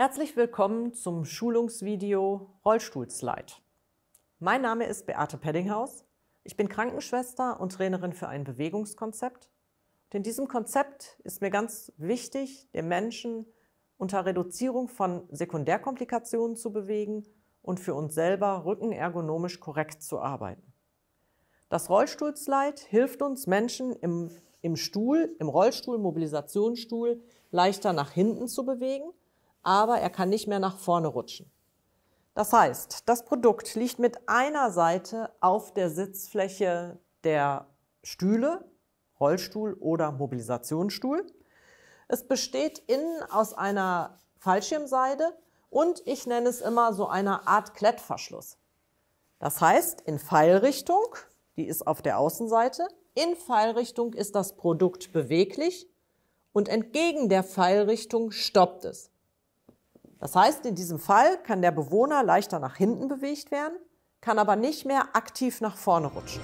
Herzlich willkommen zum Schulungsvideo Rollstuhlslide. Mein Name ist Beate Peddinghaus. Ich bin Krankenschwester und Trainerin für ein Bewegungskonzept. Und in diesem Konzept ist mir ganz wichtig, den Menschen unter Reduzierung von Sekundärkomplikationen zu bewegen und für uns selber rückenergonomisch korrekt zu arbeiten. Das Rollstuhlslide hilft uns Menschen im, im Stuhl, im Rollstuhl, Mobilisationsstuhl leichter nach hinten zu bewegen aber er kann nicht mehr nach vorne rutschen. Das heißt, das Produkt liegt mit einer Seite auf der Sitzfläche der Stühle, Rollstuhl oder Mobilisationsstuhl. Es besteht innen aus einer Fallschirmseide und ich nenne es immer so einer Art Klettverschluss. Das heißt, in Pfeilrichtung, die ist auf der Außenseite, in Pfeilrichtung ist das Produkt beweglich und entgegen der Pfeilrichtung stoppt es. Das heißt, in diesem Fall kann der Bewohner leichter nach hinten bewegt werden, kann aber nicht mehr aktiv nach vorne rutschen.